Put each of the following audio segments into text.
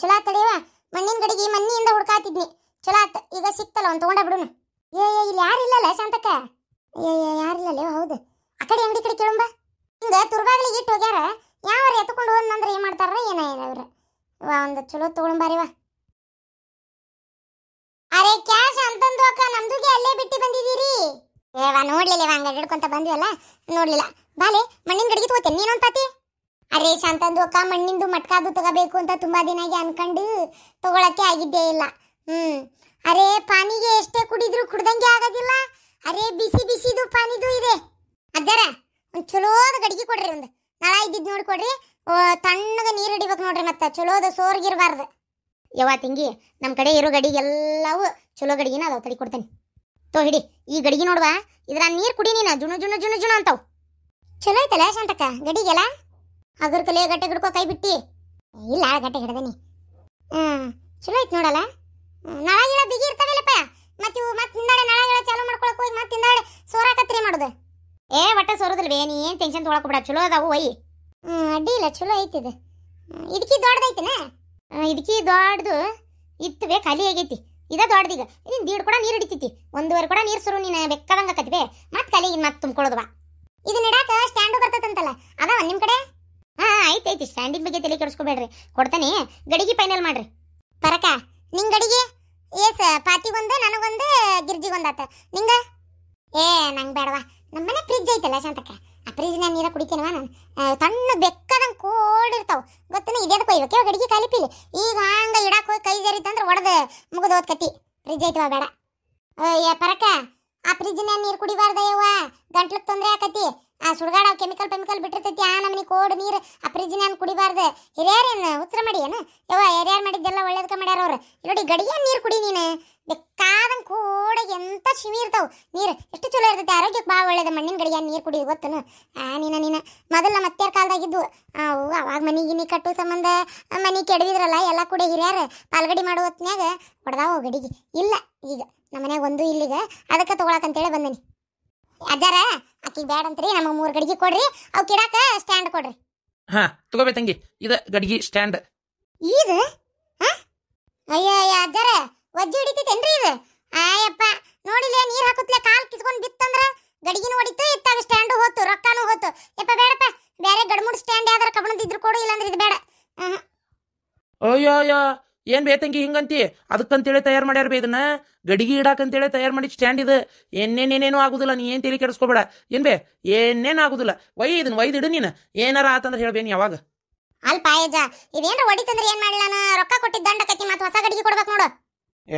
ಚಲೋ ತಡಿಯವ ಮಣ್ಣಿನ ಗಡಿಗೆ ಮಣ್ಣಿಯಿಂದ ಹುಡ್ಕಾತಿದ್ನಿ ಚಲೋ ಆತ ಈಗ ಸಿಕ್ತಲ್ಲ ಅವ್ನು ತೊಗೊಂಡ ಬಿಡುನು ಏ ಏ ಇಲ್ಲಿ ಯಾರು ಇಲ್ಲಲ್ಲ ಶಾಂತಕ್ಕ ಏ ಏ ಯಾರು ಇಲ್ಲಲ್ಲ ಹೌದು ಆ ಕಡೆ ಅಂಗಡಿ ಕಡೆ ಕೇಳುಂಬ ಹಿಂಗ ತುರ್ಬಾಗ್ಲಿಗೆ ಇಟ್ಟು ಹೋಗ್ಯಾರ ಯಾವ್ರ ಎತ್ಕೊಂಡು ಹೋದ್ನಂದ್ರೆ ಏನು ಮಾಡ್ತಾರ ಏನ ಅವ್ರ ವಾ ಒಂದು ಚಲೋ ತೊಗೊಂಬಾರಿವ ಅರೆ ಕ್ಯಾಶ್ ಅಂತಂದು ಅಕ್ಕ ನಮ್ದುಗೆ ಅಲ್ಲೇ ಬಿಟ್ಟು ಬಂದಿದ್ದೀರಿ ಏವಾ ನೋಡ್ಲಿಲ್ಲ ಇವ ಹಂಗ ಹಿಡ್ಕೊಂತ ಬಂದ್ವಿ ನೋಡ್ಲಿಲ್ಲ ಬಾಲೆ ಮಣ್ಣಿನ ಗಡಿಗೆ ತಗೋತೇನೆ ನೀನೊಂದು ಪಾತಿ ಅರೆ ಶಾಂತಂದು ಅಕ್ಕ ಮಣ್ಣಿಂದು ಮಟ್ಕಾದು ತಗೋಬೇಕು ಅಂತ ತುಂಬಾ ದಿನಾಗಿ ಅನ್ಕೊಂಡು ತಗೊಳಕ್ಕೆ ಆಗಿದ್ದೇ ಇಲ್ಲ ಹ್ಮ್ ಅರೆ ಪಾನಿಗೆ ಎಷ್ಟೇ ಕುಡಿದ್ರು ಕುಡ್ದಂಗೆ ಆಗೋದಿಲ್ಲ ಅರೆ ಬಿಸಿ ಬಿಸಿದು ಪಾನಿದು ಇದೆ ಅದರ ಒಂದು ಚಲೋದ ಗಡಿಗೆ ಕೊಡ್ರಿ ಒಂದು ನಳ ಇದ್ದಿದ್ದು ನೋಡಿ ಕೊಡ್ರಿ ತಣ್ಣಗೆ ನೀರು ಹಿಡಿಬೇಕು ನೋಡ್ರಿ ಮತ್ತೆ ಚಲೋದ ಸೋರ್ಗಿರಬಾರ್ದು ಯಾವ ತಿಂಗಿ ನಮ್ಮ ಕಡೆ ಇರೋ ಗಡಿಗೆ ಎಲ್ಲವೂ ಚಲೋ ಗಡಿಗೆನ ಅದಾವ ತಡಿ ಕೊಡ್ತೇನೆ ತೋ ಹಿಡಿ ಈ ಗಡಿಗೆ ನೋಡುವ ಇದ್ರ ನೀರು ಕುಡಿ ನೀನು ಜುಣು ಜುಣು ಜುಣು ಜುಣು ಅಂತಾವ್ ಚಲೋ ಐತಲ್ಲ ಶಾಂತಕ್ಕ ಗಡಿಗೆಲ್ಲ ಅಗರ್ ಕಲೆ ಗಟ್ಟೆ ಹಿಡ್ಕೋ ಕೈ ಬಿಟ್ಟಿ ಇಲ್ಲ ಗಟ್ಟೆ ಹಿಡ್ದನಿ ಹ್ಮ್ ಚಲೋ ಐತ್ ನೋಡಲ್ಲ ನಳಗಿಳ ಬಿಗಿ ಇರ್ತಾವಿಲ್ಲಪ್ಪ ಮತ್ತೆ ಇವು ಮತ್ತೆ ಹಿಂದಾಡೆ ನಳಗಿಳ ಚಾಲು ಮಾಡ್ಕೊಳಕ್ ಹೋಗಿ ಮತ್ತೆ ಹಿಂದಾಡೆ ಸೋರಾಕತ್ರಿ ಮಾಡೋದು ಏ ಒಟ್ಟ ಸೋರೋದಿಲ್ವೇ ನೀ ಏನು ಟೆನ್ಷನ್ ತೊಗೊಳಕ್ ಬಿಡ ಚಲೋ ಅದಾವು ಒಯ್ ಹ್ಮ್ ಅಡ್ಡಿ ಇಲ್ಲ ಚಲೋ ಐತಿದು ಇದಕ್ಕಿ ದೊಡ್ಡದೈತಿನ ಇದಕ್ಕಿ ದೊಡ್ಡದು ಇತ್ತು ಬೇ ಖಾಲಿ ಆಗೈತಿ ಇದ ದೊಡ್ಡದೀಗ ಇನ್ನು ದೀಡ್ ಕೂಡ ನೀರು ಹಿಡಿತೈತಿ ಒಂದೂವರೆ ಕೂಡ ನೀರು ಸುರು ನೀನು ಬೆಕ್ಕದಂಗ ಕತ್ತಿ ಬೇ ಮತ್ತೆ ಖಾಲಿ ಮತ್ತೆ ತುಂಬ್ಕೊಳ್ಳೋದು ಬಾ ಇದನ್ನ ಇಡಾಕ ಸ್ಟ್ಯಾಂಡು ಬರ್ತದಂತಲ್ಲ ಅದಾವ ನಿಮ್ಮ ಕಡೆ ಹಾ ಆಯ್ತೈತಿ ಸ್ಟ್ಯಾಂಡಿಂಗ್ ಬಗ್ಗೆ ತಲೆ ಕೆಡಿಸ್ಕೋಬೇಡ್ರಿ ಕೊಡ್ತಾನೆ ಗಡಿಗೆ ಫೈನಲ್ ಮಾಡ್ರಿ ಪರಕ ನಿಂಗ್ ಗಡಿಗೆ ಏಸ್ ಪಾತಿಗೊಂದ ನನಗೊಂದ ಗಿರ್ಜಿಗೊಂದಾತ ನಿಂಗ ಏ ನಂಗೆ ಬೇಡವಾ ಮನೆ ಫ್ರಿಜ್ ಐತಲ್ಲ ಶಾಂತಕ್ಕ ಆ ಫ್ರಿಜ್ ನಾನು ನೀರ ಕುಡಿತೀನವ ನಾನು ತಣ್ಣ ಬೆಕ್ಕದಂಗೆ ಕೋಲ್ಡ್ ಇರ್ತಾವ ಗೊತ್ತನ ಇದೇದ ಕೊಯ್ಬೇಕು ಇವಾಗ ಗಡಿಗೆ ಈಗ ಹಂಗ ಇಡಾಕ್ ಹೋಗಿ ಕೈ ಜರಿತಂದ್ರೆ ಒಡೆದು ಮುಗಿದು ಕತಿ ಫ್ರಿಜ್ ಐತವ ಬೇಡ ಏ ಪರಕ ಆ ಫ್ರಿಜ್ ನಾನು ನೀರು ಕುಡಿಬಾರ್ದಯ್ಯವ ಗಂಟ್ಲಕ್ಕೆ ತೊಂದರೆ ಆಕತಿ ಆ ಸುಡ್ಗಾಡವ್ ಕೆಮಿಕಲ್ ಪೆಮಿಕಲ್ ಬಿಟ್ಟಿರ್ತೈತಿ ಆ ನಮನಿ ಕೋಡ್ ನೀರು ಆ ಫ್ರಿಜ್ ನಾನು ಕುಡಿಬಾರ್ದು ಹಿರಿಯರೇನು ಉತ್ತರ ಮಾಡಿ ಏನು ಯವ್ವ ಹಿರಿಯರು ಮಾಡಿದ್ದೆಲ್ಲ ಒಳ್ಳೇದಕ್ಕೆ ಮಾಡ್ಯಾರ ಅವ್ರು ನೋಡಿ ಗಡಿಯನ್ ನೀರು ಕುಡಿ ನೀನು ಬೇಕಾದಂಗೆ ಕೂಡ ಎಂಥ ಶಿವಿ ಇರ್ತಾವೆ ನೀರು ಎಷ್ಟು ಚಲೋ ಇರ್ತೈತೆ ಆರೋಗ್ಯಕ್ಕೆ ಭಾಳ ಒಳ್ಳೇದು ಮಣ್ಣಿನ ಗಡಿಯ ನೀರು ಕುಡಿ ಗೊತ್ತನು ಆ ನೀನು ನೀನು ಮೊದಲ ನಮ್ಮ ಕಾಲದಾಗಿದ್ದು ಅವು ಅವಾಗ ಮನೆ ಗಿನಿ ಕಟ್ಟು ಸಂಬಂಧ ಮನೆ ಕೆಡವಿದ್ರಲ್ಲ ಎಲ್ಲ ಕೂಡ ಹಿರಿಯರು ಪಾಲ್ಗಡಿ ಮಾಡೋ ಹೊತ್ನ್ಯಾಗ ಹೊಡೆದಾವ ಗಡಿಗೆ ಇಲ್ಲ ಈಗ ನಮ್ಮ ಮನ್ಯಾಗ ಒಂದು ಇಲ್ಲಿಗೆ ಅದಕ್ಕೆ ತೊಗೊಳಕಂತೇಳಿ ಬಂದನಿ ಅಜ್ಜಾರ ಆಕಿಗೆ ಬೇಡ ರೀ ನಮಗೆ ಮೂರು ಗಡಿಗೆ ಕೊಡ್ರಿ ಅವು ಕಿಡಾಕ ಸ್ಟ್ಯಾಂಡ್ ಕೊಡ್ರಿ ಹಾ ತಗೋಬೇ ತಂಗಿ ಇದ ಗಡಿಗೆ ಸ್ಟ್ಯಾಂಡ್ ಇದು ಹಾ ಅಯ್ಯೋ ಅಜ್ಜಾರ ಒಜ್ಜಿ ಹಿಡಿತೈತೇನ್ರಿ ಇದು ಆಯಪ್ಪ ನೋಡಿಲೇ ನೀರು ಹಾಕುತ್ತಲೆ ಕಾಲು ಕಿಸ್ಕೊಂಡ್ ಬಿತ್ತಂದ್ರ ಗಡಿಗಿನ ಹೊಡಿತು ಇತ್ತಾಗ ಸ್ಟ್ಯಾಂಡ್ ಹೋತು ರೊಕ್ಕನೂ ಹೋತು ಯಪ್ಪ ಬೇಡಪ್ಪ ಬೇರೆ ಗಡ್ಮುಡ್ ಸ್ಟ್ಯಾಂಡ್ ಯಾವ್ದಾರ ಕಬ್ಬಣದ ಇದ್ರು ಕೊಡು ಇಲ್ಲಾಂದ್ರೆ ಇದು ಬೇಡ ಅಯ್ಯೋ ಅಯ್ಯೋ ಏನ್ ಬೇತಂಗಿ ಹಿಂಗಂತಿ ಅದಕ್ಕಂತೇಳಿ ತಯಾರು ಮಾಡ್ಯಾರ ಬೇ ಇದನ್ನ ಗಡಿಗೆ ಹೇಳಿ ತಯಾರು ಮಾಡಿ ಸ್ಟ್ಯಾಂಡ್ ಇದೆ ಏನೇನೇನೇನು ಆಗುದಿಲ್ಲ ನೀ ಏನು ತಲೆ ಕೆಡಿಸ್ಕೊಬೇಡ ಏನ್ ಬೇ ಏನೇನು ಆಗುದಿಲ್ಲ ಒಯ್ ಇದನ್ನ ಒಯ್ದಿಡು ನೀನು ಏನಾರ ಆತಂದ್ರೆ ಹೇಳ್ಬೇನಿ ಯಾವಾಗ ಅಲ್ಪ ಏಜ ಹೊಡಿತಂದ್ರೆ ಏನ್ ರೊಕ್ಕ ಕೊಟ್ಟಿದ್ದ ದಂಡ ಕತ್ತಿ ಮತ್ತೆ ಹೊಸ ಕೊಡ್ಬೇಕು ನೋಡು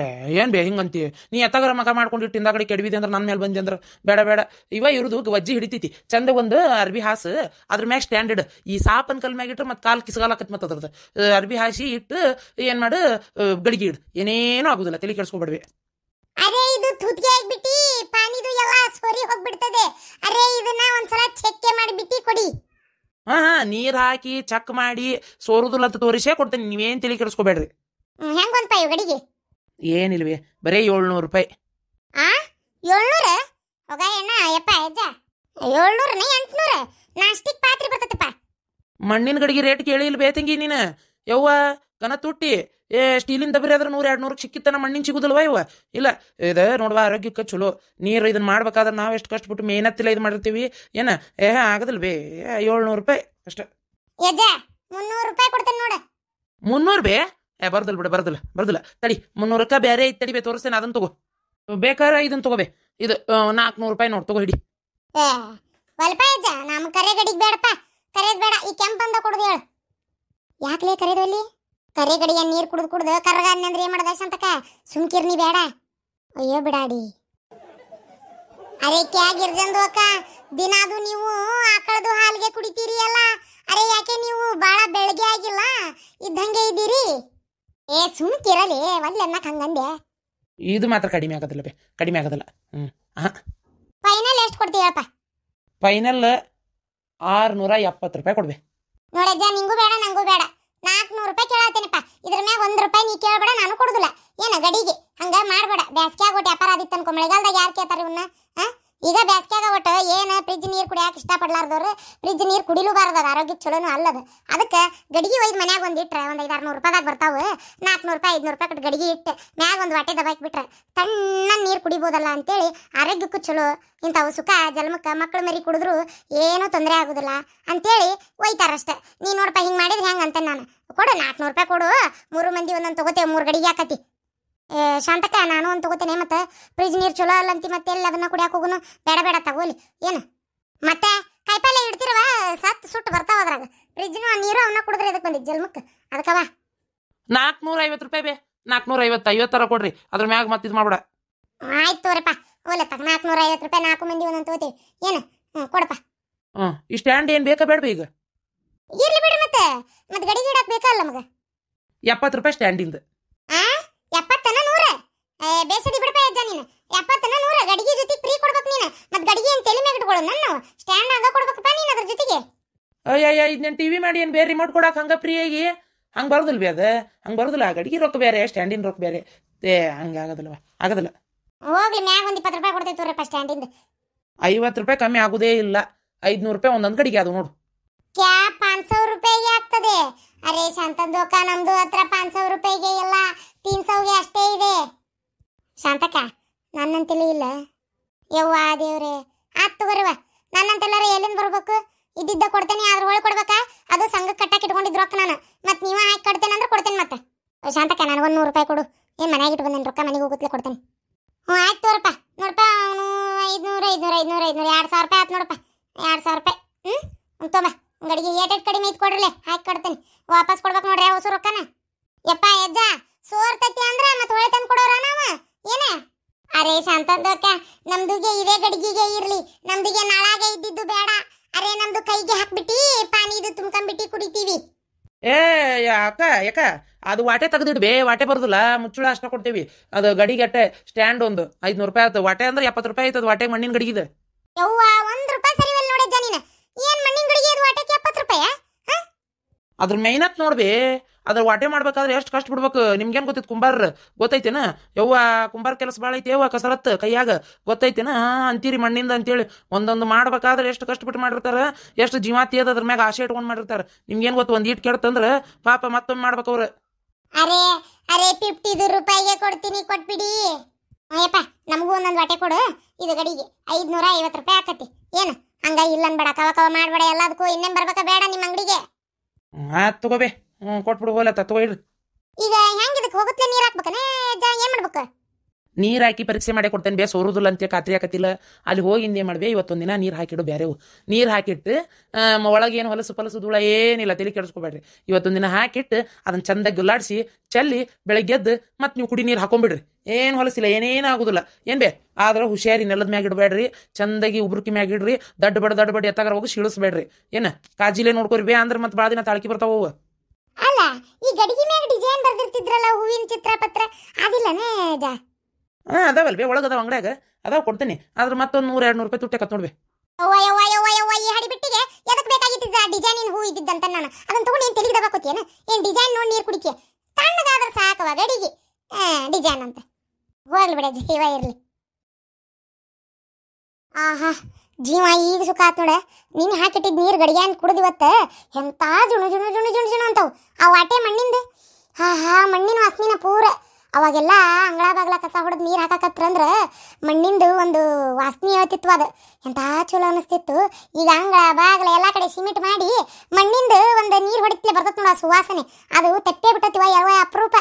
ಏ ಏನ್ ಬೇ ಹಿಂಗಂತಿ ನೀ ಮಗ ಮಾಡ್ಕೊಂಡು ಮಾಡ್ಕೊಂಡಿಟ್ಟು ಕೆಡವಿ ಕೆಡವಿದೆ ಅಂದ್ರೆ ನನ್ನ ಮೇಲೆ ಬಂದಿ ಬೇಡ ಬೇಡ ಇವ ಇರುದು ವಜ್ಜಿ ಹಿಡಿತೈತಿ ಚಂದ ಒಂದು ಅರ್ಬಿ ಹಾಸು ಅದ್ರ ಮ್ಯಾಗ ಸ್ಟ್ಯಾಂಡರ್ಡ್ ಈ ಸಾಪನ್ ಕಲ್ ಮ್ಯಾಗ ಇಟ್ರೆ ಮತ್ತೆ ಕಾಲು ಕಿಸಗಾಲಾಕತ್ ಮತ್ತೆ ಅದ್ರದ್ದು ಅರ್ಬಿ ಹಾಸಿ ಇಟ್ಟು ಏನು ಮಾಡು ಗಡಿಗೆ ಇಡು ಏನೇನೂ ಆಗುದಿಲ್ಲ ತಲೆ ಕೆಡ್ಸ್ಕೊಬೇಡ್ವಿ ಅರೇ ಇದು ತುದಿಗೆ ಆಗ್ಬಿಟ್ಟಿ ಪಾನಿದು ಎಲ್ಲ ಸೋರಿ ಹೋಗ್ಬಿಡ್ತದೆ ಅರೇ ಇದನ್ನ ಒಂದ್ಸಲ ಚೆಕ್ಕೆ ಮಾಡಿಬಿಟ್ಟಿ ಕೊಡಿ ಹಾ ಹಾ ನೀರ್ ಹಾಕಿ ಚೆಕ್ ಮಾಡಿ ಸೋರುದಿಲ್ಲ ಅಂತ ತೋರಿಸೇ ಕೊಡ್ತೇನೆ ನೀವೇನ್ ತಿಳಿ ಕೆಡಿಸ್ಕೋಬೇಡ್ರಿ ಹೆಂಗೊಂತ ಗಡಿಗೆ ಏನಿಲ್ವೇ ಬರೀ ಏಳ್ನೂರು ರೂಪಾಯಿ ಆ ಏಳ್ನೂರ ಹೋಗ ಏನ ಯಪ್ಪ ಅಜ್ಜ ಏಳ್ನೂರನೇ ಎಂಟ್ನೂರ ನಾಸ್ಟಿಕ್ ಪಾತ್ರೆ ಬರ್ತತಪ್ಪ ಮಣ್ಣಿನ ಗಡಿಗೆ ರೇಟ್ ಕೇಳಿಲ್ ಬೇತಂಗಿ ನೀನು ಯವ್ವ ಕನ ತುಟ್ಟಿ ಏ ಸ್ಟೀಲಿನ ದಬ್ರಿ ಆದ್ರೆ ನೂರ ಎರಡು ನೂರಕ್ಕೆ ಸಿಕ್ಕಿತ್ತನ ಮಣ್ಣಿನ ಸಿಗುದಿಲ್ವ ಇವ ಇಲ್ಲ ಇದು ನೋಡುವ ಆರೋಗ್ಯಕ್ಕೆ ಚಲೋ ನೀರು ಇದನ್ನ ಮಾಡ್ಬೇಕಾದ್ರೆ ನಾವು ಎಷ್ಟು ಕಷ್ಟ ಕಷ್ಟಪಟ್ಟು ಮೇನತ್ತಿಲ್ಲ ಇದು ಮಾಡಿರ್ತೀವಿ ಏನ ಏ ಆಗದಿಲ್ಲ ಬೇ ಏಳ್ನೂರು ರೂಪಾಯಿ ಅಷ್ಟೇ ಮುನ್ನೂರು ರೂಪಾಯಿ ಮುನ್ನೂರು ಬೇ ಏ ಬರ್ದಲ್ ಬಿಡ ಬರ್ದಲ್ಲ ಬರ್ದಲ್ಲ ತಡಿ ಮುನ್ನೂರಕ್ಕೆ ಬೇರೆ ಐತೆ ತಡಿ ಬೇ ತೋರಿಸ್ತೇನೆ ಅದನ್ನ ತಗೋ ಬೇಕಾದ್ರೆ ಇದನ್ನ ತಗೋಬೇ ಇದು ನಾಲ್ಕುನೂರು ರೂಪಾಯಿ ನೋಡ್ ತಗೋ ಹಿಡಿ ಒಲ್ಪ ಅಜ್ಜ ನಮ್ಮ ಕರೆ ಬೇಡಪ್ಪ ಬೇಡ ಈ ಕೆಂಪಂದ ಕೊಡದು ಹೇಳು ಯಾಕೆ ಕರೆದವಲ್ಲಿ ಕರೆ ಗಡಿಯ ನೀರು ಕುಡಿದು ಕುಡ್ದು ಕರ್ಗ ಅಂದ್ರೆ ಏನು ಮಾಡ್ದೆ ಸಂತಕ ಸುಮ್ಕಿರ್ನಿ ಬೇಡ ಅಯ್ಯೋ ಬಿಡಾಡಿ ಅರೆ ಕ್ಯಾಗಿರ್ಜಂದು ಅಕ್ಕ ಅದು ನೀವು ಆಕಳದು ಹಾಲಿಗೆ ಕುಡಿತೀರಿ ಅಲ್ಲ ಅರೆ ಯಾಕೆ ನೀವು ಭಾಳ ಬೆಳಗ್ಗೆ ಆಗಿಲ್ಲ ಇದ್ದಂಗೆ ಇದ್ದೀರಿ ಏ ಸುಮ್ಕಿರಲಿ ಒಂದ್ಲೆ ಅನ್ನಕ್ ಹಂಗಂದೆ ಇದು ಮಾತ್ರ ಕಡಿಮೆ ಆಗೋದಿಲ್ಲ ಬೇ ಕಡಿಮೆ ಆಗೋದಿಲ್ಲ ಹ್ಞೂ ಫೈನಲ್ ಎಷ್ಟು ಅಪ್ಪ ಫೈನಲ್ ಆರುನೂರ ಎಪ್ಪತ್ತು ರೂಪಾಯಿ ಕೊಡ್ಬೇಕು ನೋಡಜ್ಜ ನಿಂಗೂ ಬೇಡ ನಂಗೂ ಬೇಡ ನಾಲ್ಕುನೂರು ರೂಪಾಯಿ ಕೇಳತ್ತೇನಪ್ಪ ಇದ್ರ ಮ್ಯಾಗ ಒಂದು ರೂಪಾಯಿ ನೀ ಕೇಳಬೇಡ ನಾನು ಕೊಡುದಿಲ್ಲ ಏನ ಗಡಿಗೆ ಹಂಗ ಮಾಡಬೇಡ ಬ್ಯಾಸ್ಗೆ ಆಗೋಟ್ ವ್ಯಾಪಾರ ಆದಿತ್ತು ಅನ್ಕೊ ಮಳೆಗಾಲದಾಗ ಯಾರು ಕೇಳ್ತಾರೆ ಇವನ್ನ ಹಾಂ ಈಗ ಬ್ಯಾಸ್ಗ್ಯಾಗ ಒಟ್ಟು ಏನು ಫ್ರಿಜ್ ನೀರು ಕುಡಿಯಾಕೆ ಇಷ್ಟಪಡ್ಲಾರ್ದವ್ರು ಫ್ರಿಜ್ ನೀರು ಕುಡಿಲೂಬಾರ್ದು ಆರೋಗ್ಯಕ್ಕೆ ಚಲೋನು ಅಲ್ಲದ ಅದಕ್ಕೆ ಗಡಿಗೆ ಒಯ್ದು ಮನ್ಯಾಗ ಒಂದು ಇಟ್ಟರೆ ಒಂದು ಐದಾರು ನೂರು ರೂಪಾಯಿದಾಗ ಬರ್ತಾವೆ ನಾಲ್ಕುನೂರು ರೂಪಾಯಿ ಐದುನೂರು ರೂಪಾಯಿ ಕೊಟ್ಟು ಗಡಿಗೆ ಇಟ್ಟು ಮ್ಯಾಗ ಒಂದು ವಾಟೆ ದಬಾಕಿ ಬಿಟ್ರೆ ನೀರು ಕುಡಿಬೋದಲ್ಲ ಅಂತೇಳಿ ಆರೋಗ್ಯಕ್ಕೂ ಚಲೋ ಇಂಥವು ಸುಖ ಜನ್ಮಕ್ಕೆ ಮಕ್ಕಳು ಮರಿ ಕುಡಿದ್ರು ಏನೂ ತೊಂದರೆ ಆಗೋದಿಲ್ಲ ಅಂತೇಳಿ ಒಯ್ತಾರಷ್ಟೆ ನೀನು ನೋಡಪ್ಪ ಹಿಂಗೆ ಮಾಡಿದ್ರೆ ಹೆಂಗೆ ಅಂತ ನಾನು ಕೊಡು ನಾಲ್ಕುನೂರು ರೂಪಾಯಿ ಕೊಡು ಮೂರು ಮಂದಿ ಒಂದೊಂದು ತೊಗೋತೇವೆ ಮೂರು ಗಡಿಗೆ ಹಾಕತಿ ಶಾಂತಕ ನಾನು ಒಂದು ತಗೋತೇನೆ ಮತ್ತೆ ಫ್ರಿಜ್ ನೀರು ಚಲೋ ಅಲ್ಲ ಅಂತೀ ಮತ್ತೆ ಎಲ್ಲಿ ಅದನ್ನ ಕುಡಿಯಕ್ಕೆ ಹೋಗುನು ಬೇಡ ಬೇಡ ತಗೋಲಿ ಏನು ಮತ್ತೆ ಕಾಯಿಪಲ್ಲೆ ಇಡ್ತಿರವ ಸತ್ತು ಸುಟ್ಟು ಬರ್ತಾವ ಅದ್ರಾಗ ಫ್ರಿಜ್ನು ನೀರು ಅವನ್ನ ಕುಡಿದ್ರೆ ಇದಕ್ಕೆ ಬಂದಿದ್ ಜಲ್ಮಕ್ಕೆ ಅದಕ್ಕವ ನಾಲ್ಕನೂರ ಐವತ್ತು ರೂಪಾಯಿ ಬೇ ನಾಲ್ಕನೂರ ಐವತ್ತು ಐವತ್ತರ ಕೊಡ್ರಿ ಅದ್ರ ಮ್ಯಾಗ ಮತ್ತೆ ಇದು ಮಾಡ್ಬಿಡ ಆಯ್ತು ತಗೋರಿಪ್ಪ ಓಲಪ್ಪ ನಾಲ್ಕುನೂರ ಐವತ್ತು ರೂಪಾಯಿ ನಾಲ್ಕು ಮಂದಿ ಒಂದೊಂದು ತಗೋತೀವಿ ಏನು ಹ್ಞೂ ಕೊಡಪ್ಪ ಹ್ಞೂ ಈ ಸ್ಟ್ಯಾಂಡ್ ಏನು ಬೇಕಾ ಬೇಡ ಈಗ ಇರ್ಲಿ ಬಿಡ್ರಿ ಮತ್ತೆ ಮತ್ತೆ ಗಡಿ ಗಿಡಕ್ಕೆ ಬೇಕಲ್ಲ ನಮಗೆ ಎಪ್ಪತ್ತು ರೂಪಾಯಿ ಸ್ಟ್ಯಾಂಡಿಂದ ಬೇಸದಿ ಬಿಡಪ್ಪ ಅಜ್ಜ ನೀನು ಎಪ್ಪತ್ತನ ನೂರ ಗಡಿಗೆ ಜೊತೆ ಫ್ರೀ ಕೊಡ್ಬೇಕು ನೀನು ಮತ್ತೆ ಗಡಿಗೆ ಅಂತ ತಲೆ ಮ್ಯಾಗ ಇಟ್ಕೊಳ್ಳೋ ನನ್ನ ಸ್ಟ್ಯಾಂಡ್ ಆಗ ಕೊಡ್ಬೇಕಪ್ಪ ನೀನು ಅದ್ರ ಜೊತೆಗೆ ಅಯ್ಯಯ್ಯ ಇದು ನಾನು ಟಿವಿ ಮಾಡಿ ಏನು ಬೇರೆ ರಿಮೋಟ್ ಕೊಡಕ್ಕೆ ಹಂಗೆ ಫ್ರೀ ಆಗಿ ಹಂಗೆ ಬರೋದಿಲ್ಲ ಬಿ ಅದು ಹಂಗೆ ಬರೋದಿಲ್ಲ ಗಡಿಗೆ ರೊಕ್ಕ ಬೇರೆ ಸ್ಟ್ಯಾಂಡಿನ ರೊಕ್ಕ ಬೇರೆ ಏ ಹಂಗೆ ಆಗೋದಿಲ್ವ ಆಗೋದಿಲ್ಲ ಹೋಗ್ಲಿ ಮ್ಯಾಗ ಒಂದು ಇಪ್ಪತ್ತು ರೂಪಾಯಿ ಕೊಡ್ತೈತೆ ತೋರಪ್ಪ ಸ್ಟ್ಯಾಂಡಿಂದ ಐವತ್ತು ರೂಪಾಯಿ ಕಮ್ಮಿ ಆಗೋದೇ ಇಲ್ಲ ಐದುನೂರು ರೂಪಾಯಿ ಒಂದೊಂದು ಕಡೆಗೆ ಅದು ನೋಡು ಕ್ಯಾ ಪಾಂಚ್ ಸಾವಿರ ರೂಪಾಯಿಗೆ ಆಗ್ತದೆ ಅರೆ ಶಾಂತನ ದೋಕಾ ನಮ್ದು ಹತ್ರ ಪಾಂಚ್ ಸಾವಿರ ರೂಪಾಯಿಗೆ ಇಲ್ಲ ತೀನ್ ಸಾವಿರ ಅಷ್ಟೇ ಶಾಂತಕ್ಕ ನನ್ನಂತಲೇ ಇಲ್ಲ ಯವ್ವ ದೇವ್ರೆ ಆಯ್ತು ತಗೋರವ ನನ್ನಂತೆಲ್ಲರೂ ಎಲ್ಲಿಂದ ಬರ್ಬೇಕು ಇದ್ದಿದ್ದ ಕೊಡ್ತೇನೆ ಅದ್ರ ಒಳಗೆ ಕೊಡ್ಬೇಕಾ ಅದು ಸಂಘ ಕಟ್ಟಕ್ಕೆ ಇಟ್ಕೊಂಡಿದ್ ರೊಕ್ಕ ನಾನು ಮತ್ತೆ ನೀವೇ ಹಾಕಿ ಕಟ್ತೇನೆ ಅಂದ್ರೆ ಕೊಡ್ತೇನೆ ಮತ್ತೆ ಶಾಂತಕ್ಕ ನನಗೊಂದು ನೂರು ರೂಪಾಯಿ ಕೊಡು ಏನು ಮನೆಯಾಗ ಇಟ್ಟು ಬಂದೇನು ರೊಕ್ಕ ಮನೆಗೆ ಹೋಗುತ್ತಲೇ ಕೊಡ್ತೇನೆ ಹ್ಞೂ ಆಯ್ತು ತೋರಪ್ಪ ನೋಡಪ್ಪ ಅವನು ಐದುನೂರು ಐದುನೂರು ಐದುನೂರು ಐದುನೂರು ಎರಡು ಸಾವಿರ ರೂಪಾಯಿ ಆಯ್ತು ನೋಡಪ್ಪ ಎರಡು ಸಾವಿರ ರೂಪಾಯಿ ಹ್ಞೂ ತೋಬ ಗಡಿಗೆ ಏಟ್ ಏಟ್ ಕಡಿಮೆ ಐತ್ ಕೊಡ್ರಲೆ ಹಾಕಿ ಕೊಡ್ತೇನೆ ವಾಪಸ್ ಕೊಡ್ಬೇಕು ನೋಡ್ರಿ ಹೊಸ ರೊಕ್ಕನ ಯಪ್ಪ ಯಜ್ಜ ಸೋರ್ತೈತಿ ಅಂದ್ರೆ ಮತ್ತೆ ಹೊಳೆ ತಂದು ಕೊಡೋರ ನಾವು ಏನ ಅರೆ ಶಾಂತದಕ್ಕ ನಮ್ದುಗೆ ಇದೇ ಗಡಿಗೆಗೆ ಇರ್ಲಿ ನಮ್ದುಗೆ ನಾಳಾಗೆ ಇದ್ದಿದ್ದು ಬೇಡ ಅರೆ ನಮ್ದು ಕೈಗೆ ಹಾಕ್ಬಿಟ್ಟಿ ಪಾನಿ ಇದು ತುಂಬ್ಕೊಂಡ್ಬಿಟ್ಟಿ ಕುಡಿತೀವಿ ಏ ಅಕ್ಕ ಯಾಕ ಅದು ವಾಟೆ ತೆಗೆದಿಡ್ಬೇ ವಾಟೆ ಬರುದಿಲ್ಲ ಮುಚ್ಚುಳ ಅಷ್ಟ ಕೊಡ್ತೀವಿ ಅದು ಗಡಿಗಟ್ಟೆ ಸ್ಟ್ಯಾಂಡ್ ಒಂದು ಐದ್ನೂರು ರೂಪಾಯಿ ಆಯ್ತು ವಾಟೆ ಅಂದ್ರೆ ಎಪ್ಪತ್ತು ರೂಪಾಯಿ ಆಯ್ತು ಅದು ವಾಟೆ ಮಣ್ಣಿನ ಗಡಿಗಿದೆ ಯವ್ವಾ ಒಂದ್ ರೂಪಾಯಿ ಸರಿವಲ್ಲ ನೋಡೆ ಜನಿನ ಏನ್ ಮಣ್ಣಿನ ಗಡಿಗೆ ಅದು 70 ಎಪ್ಪತ್ತು ಹ ಅದ್ರ ಮೇನತ್ ನೋಡ್ಬೇ ಅದ್ರ ವಾಟೆ ಮಾಡ್ಬೇಕಾದ್ರೆ ಎಷ್ಟು ಕಷ್ಟ ಬಿಡ್ಬೇಕು ನಿಮ್ಗೇನು ಗೊತ್ತಿತ್ತು ಕುಂಬಾರ ಗೊತ್ತೈತೇನ ಯವ್ವ ಕುಂಬಾರ ಕೆಲಸ ಭಾಳ ಐತೆ ಯವ್ವ ಕಸರತ್ ಕೈಯಾಗ ಗೊತ್ತೈತೇನ ಅಂತೀರಿ ಮಣ್ಣಿಂದ ಅಂತೇಳಿ ಒಂದೊಂದು ಮಾಡ್ಬೇಕಾದ್ರೆ ಎಷ್ಟು ಕಷ್ಟ ಕಷ್ಟಪಟ್ಟು ಮಾಡಿರ್ತಾರೆ ಎಷ್ಟು ಜೀವಾತಿ ಅದ ಅದ್ರ ಮ್ಯಾಗ ಆಸೆ ಇಟ್ಕೊಂಡು ಮಾಡಿರ್ತಾರೆ ನಿಮ್ಗೇನು ಗೊತ್ತು ಒಂದು ಈಟ್ ಕೆಡ್ತಂದ್ರೆ ಪಾಪ ಮತ್ತೊಮ್ಮೆ ಮಾಡ್ಬೇಕವ್ರ ಅರೆ ಅರೆ ಫಿಫ್ಟಿದು ರೂಪಾಯಿಗೆ ಕೊಡ್ತೀನಿ ಕೊಟ್ಬಿಡಿ ಅಯ್ಯಪ್ಪ ನಮಗೂ ಒಂದೊಂದು ವಾಟೆ ಕೊಡು ಇದು ಗಡಿಗೆ ಐದ್ನೂರ ಐವತ್ತು ರೂಪಾಯಿ ಆಕತಿ ಏನು ಹಂಗ ಇಲ್ಲ ಅನ್ಬೇಡ ಕವ ಕವ ಮಾಡ್ಬೇಡ ಎಲ್ಲದಕ್ಕೂ ಇನ್ನೇನು ಬರ್ಬೇಕಾ ಬೇಡ ನಿಮ್ಮ ಅಂಗಡಿಗೆ ಹಾ ತಗೋಬೇ ಹ್ಞೂ ಕೊಟ್ಬಿಡು ಹೋಲತ್ತ ತಗೊಳ್ರಿ ಈಗ ಹೆಂಗ ಇದಕ್ಕೆ ಹೋಗುತ್ತೆ ನೀರು ಏನು ಹಾಕಿ ಪರೀಕ್ಷೆ ಮಾಡಿ ಕೊಡ್ತೇನೆ ಬೇ ಸೋರುದಿಲ್ಲ ಅಂತ ಖಾತ್ರಿ ಹಾಕತಿಲ್ಲ ಅಲ್ಲಿ ಹೋಗಿ ಹಿಂದೆ ಮಾಡ್ಬೇ ಇವತ್ತೊಂದು ದಿನ ನೀರು ಹಾಕಿಡು ಬೇರೆವು ನೀರು ಹಾಕಿಟ್ಟು ಒಳಗೆ ಏನು ಹೊಲಸು ಪಲಸು ಧೂಳ ಏನಿಲ್ಲ ತಲೆ ಕೆಡಿಸ್ಕೊಬೇಡ್ರಿ ಇವತ್ತೊಂದು ದಿನ ಹಾಕಿಟ್ಟು ಅದನ್ನ ಚಂದ ಗುಲ್ಲಾಡಿಸಿ ಚೆಲ್ಲಿ ಎದ್ದು ಮತ್ತು ನೀವು ಕುಡಿ ನೀರು ಹಾಕೊಂಬಿಡ್ರಿ ಏನು ಹೊಲಸಿಲ್ಲ ಏನೇನು ಆಗುದಿಲ್ಲ ಏನು ಬೇ ಆದ್ರೆ ಹುಷಾರಿ ನೆಲದ ಮ್ಯಾಗ ಇಡಬೇಡ್ರಿ ಚಂದಾಗಿ ಉಬ್ರಕಿ ಮ್ಯಾಗ ಇಡ್ರಿ ದಡ್ಡ ಬಡ ದಡ್ಡ ಬಡ ಎತ್ತಾಗ ಹೋಗಿ ಶಿಳಿಸ್ಬೇಡ್ರಿ ಏನು ಕಾಜಿಲೆ ನೋಡ್ಕೊರಿ ಬೇ ಅಂದ್ರೆ ಮತ್ತೆ ಭಾಳ ದಿನ ತಾಳ್ಕಿ ಬರ್ತಾವ ಅಲ್ಲ ಈ ಗಡಿಗೆ ಮ್ಯಾಗ ಡಿಸೈನ್ ಬರ್ದಿರ್ತಿದ್ರಲ್ಲ ಹೂವಿನ ಚಿತ್ರ ಪತ್ರ ಅದಿಲ್ಲನೇ ಜಾ ಹಾಂ ಅದಾವಲ್ ಬೇ ಒಳಗೆ ಅದಾವ ಅಂಗಡ್ಯಾಗ ಅದಾವ ಕೊಡ್ತೀನಿ ಆದ್ರೆ ಮತ್ತೊಂದು ನೂರ ಎರಡು ನೂರು ರೂಪಾಯಿ ತುಟ್ಟೆ ಕತ್ ನೋಡ್ಬಿ ಅವ್ವ ಯವ್ವ ಯವ್ವ ಯವ್ವ ಈ ಹಡಿಬಿಟ್ಟಿಗೆ ಎದಕ್ಕೆ ಬೇಕಾಗಿತ್ತಿದ್ದ ಡಿಸೈನಿನ ಹೂ ಇದ್ದಿದ್ದಂತ ನಾನು ಅದನ್ನ ತಗೊಂಡು ಏನು ತೆಲಿಗೆ ದಬಾಕೋತಿಯೇನ ಏನು ಡಿಸೈನ್ ನೋಡಿ ನೀರು ಕುಡಿಕೆ ತಣ್ಣಗಾದ್ರೆ ಸಾಕವ ಗಡಿಗೆ ಡಿಸೈನ್ ಅಂತ ಹೋಗ್ಲಿ ಬಿಡ ಜೀವ ಇರಲಿ ಆಹಾ ಜೀವ ಈಗ ಸುಖ ಆತ್ ನೋಡ ನೀನು ಹಾಕಿಟ್ಟಿದ್ ನೀರು ಗಡಿಗ್ಯಾನ್ ಕುಡ್ದಿವತ್ತ ಎಂತ ಜುಣು ಜುಣು ಜುಣು ಜುಣು ಜುಣು ಅಂತಾವು ಆ ವಾಟೆ ಮಣ್ಣಿಂದ ಹಾ ಹಾ ಮಣ್ಣಿನ ವಾಸನಿನ ಪೂರ ಅವಾಗೆಲ್ಲ ಅಂಗಳ ಬಾಗ್ಲ ಕಸ ಹೊಡೆದು ನೀರು ಅಂದ್ರ ಮಣ್ಣಿಂದು ಒಂದು ವಾಸನೆ ಹೇಳ್ತಿತ್ತು ಅದು ಎಂಥ ಚಲೋ ಅನಿಸ್ತಿತ್ತು ಈಗ ಅಂಗಳ ಬಾಗ್ಲ ಎಲ್ಲ ಕಡೆ ಸಿಮೆಂಟ್ ಮಾಡಿ ಮಣ್ಣಿಂದು ಒಂದು ನೀರು ಹೊಡಿತಲೇ ಬರ್ತದೆ ನೋಡ ಸುವಾಸನೆ ಅದು ತಟ್ಟೆ ಬಿಟ್ಟತಿವ ಯಾವ ಅಪರೂಪ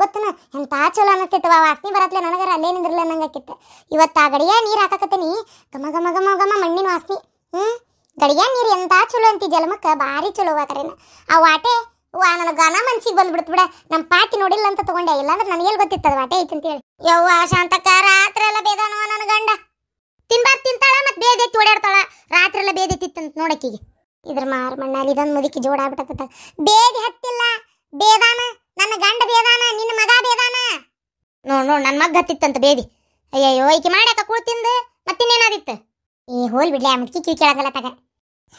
ಗೊತ್ತನ ಎಂತ ಚಲೋ ಅನಿಸ್ತೈತವ ವಾಸನೆ ಬರತ್ಲೆ ನನಗರ ಅಲ್ಲೇ ನಿಂದ್ರಲ್ಲ ನಂಗಾಕಿತ್ತು ಇವತ್ತು ಆ ಗಡಿಯ ನೀರು ಹಾಕಾಕತ್ತೀನಿ ಘಮ ಘಮ ಘಮ ಘಮ ಮಣ್ಣಿನ ವಾಸನೆ ಹ್ಞೂ ಗಡಿಯ ನೀರು ಎಂಥ ಚಲೋ ಅಂತಿ ಜಲಮಕ್ಕೆ ಭಾರಿ ಚಲೋ ಕರೇನ ಆ ವಾಟೆ ವಾ ನನ್ನ ಗಾನ ಮನ್ಸಿಗೆ ಬಂದ್ಬಿಡ್ತು ಬಿಡ ನಮ್ಮ ಪಾಟಿ ನೋಡಿಲ್ಲ ಅಂತ ತಗೊಂಡೆ ಇಲ್ಲಾಂದ್ರೆ ನನಗೆಲ್ಲಿ ಅದು ವಾಟೆ ಐತಿ ಅಂತೇಳಿ ಯವ್ವ ಶಾಂತಕ್ಕ ರಾತ್ರಿ ಎಲ್ಲ ನನ್ನ ಗಂಡ ತಿನ್ಬಾರ್ದು ತಿಂತಾಳ ಮತ್ತೆ ಬೇದೈತಿ ಓಡಾಡ್ತಾಳ ರಾತ್ರಿ ಎಲ್ಲ ಬೇದೈತಿತ್ತಂತ ನೋಡಕ್ಕಿಗೆ ಇದ್ರ ಮಾರು ಮಣ್ಣಲ್ಲಿ ಇದೊಂದು ಮುದುಕಿ ಜೋಡಾಗ್ಬಿಟ್ಟತ್ತ ಬೇದಿ ಹತ್ತಿಲ್ಲ ಬೇದಾನ ನನ್ನ ಗಂಡ ಬೇದಾನ ನಿನ್ನ ಮಗ ಬೇದಾನ ನೋಡ್ ನೋಡ್ ನನ್ನ ಮಗ್ ಹತ್ತಿತ್ತಂತ ಬೇಡಿ ಅಯ್ಯಯ್ಯೋ ಈಕೆ ಮಾಡ್ಯಾಕ ಕೂಳ್ತಿಂದು ಮತ್ತಿನ್ನೇನಾದಿತ್ತು ಈ ಹೋಲ್ ಬಿಡ್ಲಿ ಆ ಮುಟ್ಕಿ ಕಿವಿ ಕೇಳಕಲ್ಲ ತಗ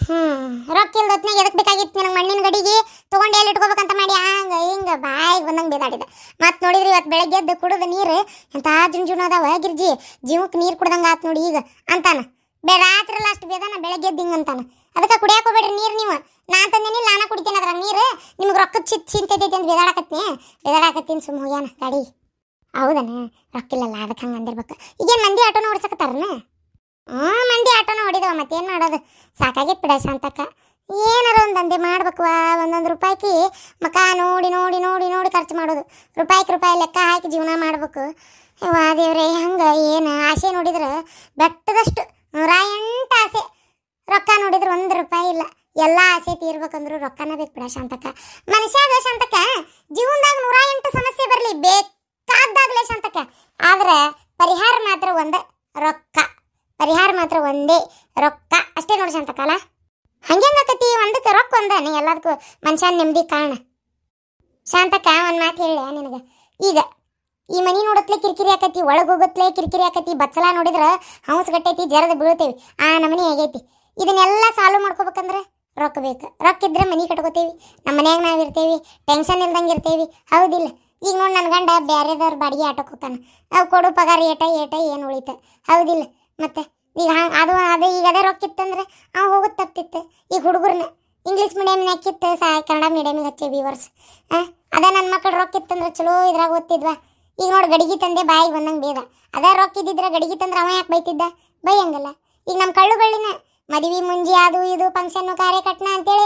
ಹ್ಮ್ ರೊಕ್ಕ ಇಲ್ದ ಹೊತ್ನಾಗ ಎದಕ್ ಬೇಕಾಗಿತ್ತು ನನಗೆ ಮಣ್ಣಿನ ಗಡಿಗೆ ತಗೊಂಡು ಎಲ್ಲಿ ಇಟ್ಕೋಬೇಕಂತ ಮಾಡಿ ಹಂಗ ಹಿಂಗ ಬಾಯಿಗೆ ಬಂದಂಗೆ ಬೇದಾಡಿದ ಮತ್ತೆ ನೋಡಿದ್ರಿ ಇವತ್ತು ಬೆಳಗ್ಗೆ ಎದ್ದು ಕುಡಿದ ನೀರು ಎಂತ ಜುನ್ ಅದಾವ ಗಿರ್ಜಿ ಜೀವಕ್ಕೆ ನೀರು ಕುಡ್ದಂಗೆ ಆತು ನೋಡಿ ಈಗ ಅಂತಾನ ಬೇ ರಾತ್ರಿ ಅಷ್ಟು ಬೇದಾನ ಬೆಳಗ್ಗೆ ಎದ್ದು ಅದಕ್ಕೆ ಕುಡಿಯಕ್ಕೆ ಹೋಗ್ಬೇಡ್ರಿ ನೀರು ನೀವು ನಾನು ತಂದೇನಿ ನಾನ ಕುಡಿತೇನೆ ಅದ್ರಾಗ ನೀರು ನಿಮ್ಗೆ ರೊಕ್ಕದ ಚಿತ್ ಚಿಂತೈತೈತಿ ಅಂತ ಬೇದಾಡಕತ್ತೀನಿ ಬೇದಾಡಕತ್ತೀನಿ ಸುಮ್ಮ ಹೋಗ್ಯಾನ ಗಾಡಿ ಹೌದನ ರೊಕ್ಕಿಲ್ಲಲ್ಲ ಅದಕ್ಕೆ ಹಂಗೆ ಅಂದಿರ್ಬೇಕು ಈಗೇನು ಮಂದಿ ಆಟೋನ ಓಡಿಸಕತ್ತಾರನ ಹ್ಞೂ ಮಂದಿ ಆಟೋನ ಹೊಡಿದವ ಮತ್ತೇನು ಮಾಡೋದು ಸಾಕಾಗಿತ್ತು ಬಿಡ ಅಂತಕ್ಕ ಏನಾರ ಒಂದು ದಂಧೆ ವಾ ಒಂದೊಂದು ರೂಪಾಯ್ಕಿ ಮಕ ನೋಡಿ ನೋಡಿ ನೋಡಿ ನೋಡಿ ಖರ್ಚು ಮಾಡೋದು ರೂಪಾಯಿಕ್ ರೂಪಾಯಿ ಲೆಕ್ಕ ಹಾಕಿ ಜೀವನ ಮಾಡ್ಬೇಕು ದೇವ್ರೆ ಹಂಗೆ ಏನು ಆಸೆ ನೋಡಿದ್ರೆ ಬೆಟ್ಟದಷ್ಟು ನೂರ ಎಂಟು ಆಸೆ ರೊಕ್ಕ ನೋಡಿದ್ರೆ ಒಂದು ರೂಪಾಯಿ ಇಲ್ಲ ಎಲ್ಲ ಆಸೆ ತೀರ್ಬೇಕಂದ್ರೂ ರೊಕ್ಕನ ಬೇಕು ಬಿಡ ಶಾಂತಕ ಮನುಷ್ಯಾಗ ಶಾಂತಕ ಜೀವನದಾಗ ನೂರ ಎಂಟು ಸಮಸ್ಯೆ ಬರಲಿ ಬೇಕಾದಾಗಲೇ ಶಾಂತಕ ಆದ್ರೆ ಪರಿಹಾರ ಮಾತ್ರ ಒಂದೇ ರೊಕ್ಕ ಪರಿಹಾರ ಮಾತ್ರ ಒಂದೇ ರೊಕ್ಕ ಅಷ್ಟೇ ನೋಡಿ ಶಾಂತಕ ಅಲ್ಲ ಹಂಗೇನಾಕತಿ ಒಂದಕ್ಕೆ ರೊಕ್ಕ ಒಂದಾನೆ ಎಲ್ಲದಕ್ಕೂ ಮನುಷ್ಯನ ನೆಮ್ಮದಿ ಕಾರಣ ಶಾಂತಕ ಒಂದು ಮಾತು ಹೇಳಿ ನಿನಗೆ ಈಗ ಈ ಮನಿ ನೋಡತ್ಲೆ ಕಿರಿಕಿರಿ ಆಕತಿ ಒಳಗೆ ಹೋಗತ್ಲೆ ಕಿರಿಕಿರಿ ಆಕತಿ ಬಚ್ಚಲ ನೋಡಿದ್ರೆ ಹೌಸ್ ಗಟ್ಟೈತಿ ಜರದ ಬೀಳ್ತೇವಿ ಆ ನಮನಿ ಆಗೈತಿ ಇದನ್ನೆಲ್ಲ ಸಾಲ್ವ್ ಮಾಡ್ಕೋಬೇಕಂದ್ರೆ ರೊಕ್ಕ ಬೇಕು ರೊಕ್ಕ ಇದ್ರೆ ಮನೆ ಕಟ್ಕೋತೀವಿ ನಮ್ಮ ಮನ್ಯಾಗ ನಾವು ಇರ್ತೇವಿ ಟೆನ್ಷನ್ ಇಲ್ದಂಗೆ ಇರ್ತೇವಿ ಹೌದಿಲ್ಲ ಈಗ ನೋಡಿ ನನ್ನ ಗಂಡ ಬೇರೆದವ್ರು ಬಾಡಿಗೆ ಆಟಕ್ಕೆ ಹೋಗ್ತಾನೆ ಅವು ಕೊಡು ಪಗಾರ ಏಟ ಏಟ ಏನು ಉಳಿತ ಹೌದಿಲ್ಲ ಮತ್ತೆ ಈಗ ಹಾಂ ಅದು ಅದು ಈಗ ಅದೇ ರೊಕ್ಕ ಇತ್ತಂದ್ರೆ ಅವ್ನು ಹೋಗೋದು ತಪ್ತಿತ್ತು ಈಗ ಹುಡುಗರನ್ನ ಇಂಗ್ಲೀಷ್ ಮೀಡಿಯಮ್ ಹಾಕಿತ್ತು ಸಾ ಕನ್ನಡ ಮೀಡಿಯಮಿಗೆ ಹಚ್ಚೇವಿ ಈ ಹಾಂ ಅದೇ ನನ್ನ ಮಕ್ಕಳು ರೊಕ್ಕ ಇತ್ತಂದ್ರೆ ಚಲೋ ಇದ್ರಾಗ ಓದ್ತಿದ್ವಾ ಈಗ ನೋಡಿ ಗಡಿಗೆ ತಂದೆ ಬಾಯಿಗೆ ಬಂದಂಗೆ ಬೇಗ ಅದ ರೊಕ್ಕ ಇದ್ದಿದ್ರೆ ಗಡಿಗೆ ತಂದ್ರೆ ಅವ ಯಾಕೆ ಬೈತಿದ್ದ ಬೈಯಂಗಲ್ಲ ಈಗ ನಮ್ಮ ಬಳ್ಳಿನ ಮದುವೆ ಮುಂಜಿ ಅದು ಇದು ಫಂಕ್ಷನ್ನು ಕಾರ್ಯ ಅಂತೇಳಿ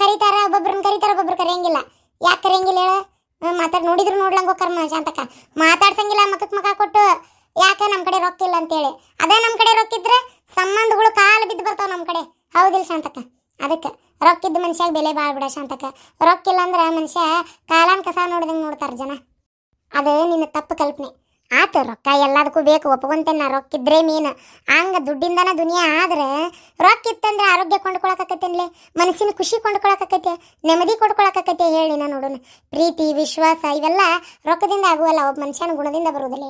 ಕರೀತಾರ ಒಬ್ಬೊಬ್ರನ್ನ ಕರೀತಾರ ಒಬ್ಬೊಬ್ರು ಕರೆಯಂಗಿಲ್ಲ ಯಾಕೆ ಕರೆಯಂಗಿಲ್ಲ ಹೇಳ ಮಾತಾಡಿ ನೋಡಿದ್ರು ನೋಡ್ಲಂಗ ಕರ್ಮ ಶಾಂತಕ ಮಾತಾಡ್ಸಂಗಿಲ್ಲ ಮಕ್ಕ ಮಕ ಕೊಟ್ಟು ಯಾಕೆ ನಮ್ಮ ಕಡೆ ರೊಕ್ಕ ಇಲ್ಲ ಅಂತೇಳಿ ಅದೇ ನಮ್ಮ ಕಡೆ ರೊಕ್ಕಿದ್ರೆ ಸಂಬಂಧಗಳು ಕಾಲು ಬಿದ್ದು ಬರ್ತಾವೆ ನಮ್ಮ ಕಡೆ ಹೌದಿಲ್ಲ ಶಾಂತಕ ಅದಕ್ಕೆ ರೊಕ್ಕಿದ್ದ ಮನುಷ್ಯಾಗ ಬೆಲೆ ಭಾಳ ಬಿಡ ಶಾಂತಕ ರೊಕ್ಕಿಲ್ಲ ಅಂದ್ರೆ ಮನುಷ್ಯ ಕಾಲಾನ್ ಕಸ ನೋಡ್ದಂಗೆ ನೋಡ್ತಾರೆ ಜನ ಅದು ನಿನ್ನ ತಪ್ಪು ಕಲ್ಪನೆ ಆತು ರೊಕ್ಕ ಎಲ್ಲದಕ್ಕೂ ಬೇಕು ಒಪ್ಕೊಂತೇನೆ ನಾ ರೊಕ್ಕಿದ್ರೆ ಮೀನು ಹಂಗೆ ದುಡ್ಡಿಂದನ ದುನಿಯಾ ಆದ್ರೆ ರೊಕ್ಕ ಇತ್ತಂದ್ರೆ ಆರೋಗ್ಯ ಕೊಂಡ್ಕೊಳಕತ್ತೇನ್ಲೇ ಮನಸ್ಸಿನ ಖುಷಿ ಕೊಂಡ್ಕೊಳಕತ್ತೈತೆ ನೆಮ್ಮದಿ ಕೊಡ್ಕೊಳಕತ್ತೈತೆ ಹೇಳಿ ನಾ ನೋಡೋಣ ಪ್ರೀತಿ ವಿಶ್ವಾಸ ಇವೆಲ್ಲ ರೊಕ್ಕದಿಂದ ಆಗುವಲ್ಲ ಒಬ್ಬ ಮನುಷ್ಯನ ಗುಣದಿಂದ ಬರೋದಿಲ್ಲ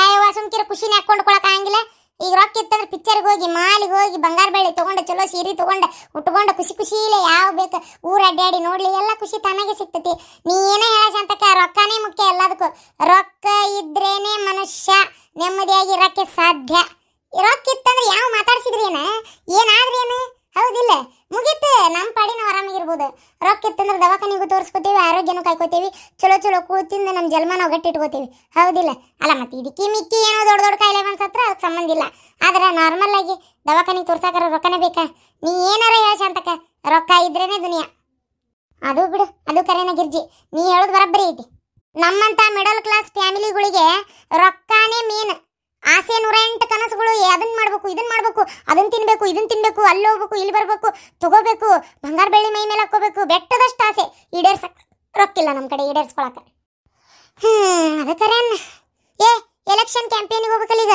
ಆಯ್ ಸುಮ್ಕಿರ ಖುಷಿನ ಹಾಕೊಂಡ್ಕೊಳಕ್ ಆಗಂಗಿಲ್ಲ ಈಗ ರೊಕ್ಕ ಇತ್ತಂದ್ರೆ ಪಿಕ್ಚರ್ಗೆ ಹೋಗಿ ಮಾಲಿಗೆ ಹೋಗಿ ಬಂಗಾರ ಬೆಳ್ಳಿ ತೊಗೊಂಡು ಚಲೋ ಸೀರೆ ತೊಗೊಂಡು ಉಟ್ಕೊಂಡು ಖುಷಿ ಇಲ್ಲ ಯಾವ ಬೇಕು ಊರ ಅಡ್ಡಾಡಿ ನೋಡಲಿ ಎಲ್ಲ ಖುಷಿ ತನಗೆ ಸಿಗ್ತತಿ ನೀ ಏನೋ ಅಂತಕ ರೊಕ್ಕನೇ ಮುಖ್ಯ ಎಲ್ಲದಕ್ಕೂ ರೊಕ್ಕ ಇದ್ರೇನೆ ಮನುಷ್ಯ ನೆಮ್ಮದಿಯಾಗಿ ಇರೋಕ್ಕೆ ಸಾಧ್ಯ ರೊಕ್ಕ ಇತ್ತಂದ್ರೆ ಯಾವ ಮಾತಾಡ್ಸಿದ್ರೇನ ಏನಾದ್ರೇನು ಹೌದಿಲ್ಲ ಮುಗೀತು ನಮ್ಮ ಪಾಡಿನ ಆರಾಮಾಗಿರ್ಬೋದು ರೊಕ್ಕ ಇತ್ತಂದ್ರೆ ದವಾಖಾನಿಗೂ ತೋರಿಸ್ಕೋತೀವಿ ಆರೋಗ್ಯನೂ ಕಾಯ್ಕೋತೀವಿ ಚಲೋ ಚಲೋ ಕೂತಿಂದ ನಮ್ಮ ಜನ್ಮ ನಾವು ಗಟ್ಟಿಟ್ಕೋತೀವಿ ಹೌದಿಲ್ಲ ಅಲ್ಲ ಮತ್ತೆ ಇದಕ್ಕೆ ಮಿಕ್ಕಿ ಏನೋ ದೊಡ್ಡ ದೊಡ್ಡ ಕಾಯಿಲೆ ಬಂದ್ಸತ್ರ ಅದಕ್ಕೆ ಸಂಬಂಧ ಇಲ್ಲ ಆದ್ರೆ ನಾರ್ಮಲ್ ಆಗಿ ದವಾಖಾನಿಗೆ ತೋರ್ಸಾಕರ ರೊಕ್ಕನೇ ಬೇಕಾ ನೀ ಏನಾರ ಹೇಳ ಶಾಂತಕ ರೊಕ್ಕ ಇದ್ರೇನೆ ದುನಿಯಾ ಅದು ಬಿಡು ಅದು ಕರೆನ ಗಿರ್ಜಿ ನೀ ಹೇಳೋದು ಬರಬ್ಬರಿ ಐತಿ ನಮ್ಮಂಥ ಮಿಡಲ್ ಕ್ಲಾಸ್ ಫ್ಯಾಮಿಲಿಗಳಿಗೆ ರೊಕ್ಕನೇ ಮೀನ್ ಆಸೆ ನೂರ ಎಂಟು ಕನಸುಗಳು ಅದನ್ನ ಮಾಡ್ಬೇಕು ಇದನ್ನ ಮಾಡಬೇಕು ಅದನ್ನ ತಿನ್ಬೇಕು ಇದನ್ನ ತಿನ್ಬೇಕು ಅಲ್ಲಿ ಹೋಗ್ಬೇಕು ಇಲ್ಲಿ ಬರ್ಬೇಕು ತಗೋಬೇಕು ಬಂಗಾರ ಬೆಳ್ಳಿ ಮೈ ಮೇಲೆ ಹಾಕೋಬೇಕು ಬೆಟ್ಟದಷ್ಟು ಆಸೆ ಈಡೇರ್ಸಕ್ ರೊಕ್ಕಿಲ್ಲ ನಮ್ಮ ಕಡೆ ಈಡೇರ್ಸ್ಕೊಳಕ ಹ್ಮ್ ಏ ಎಲೆಕ್ಷನ್ ಕ್ಯಾಂಪೇನಿಗೆ ಹೋಗ್ಬೇಕಲ್ಲ ಈಗ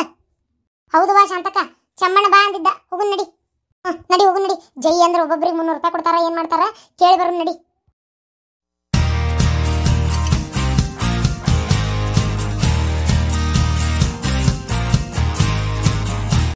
ಹೌದು ಬಾ ಶಾಂತಕ ಚಮ್ಮಣ್ಣ ಬಾ ಅಂದಿದ್ದ ಹೋಗು ನಡಿ ಹ್ಞೂ ನಡಿ ಹೋಗು ನಡಿ ಜೈ ಅಂದ್ರೆ ಒಬ್ಬೊಬ್ರಿಗೆ ಮುನ್ನೂರು ರೂಪಾಯಿ ಕೊಡ್ತಾರ ಏನು ಮಾಡ್ತಾರ ಕೇಳಿ ಬರೋನ್ ನಡಿ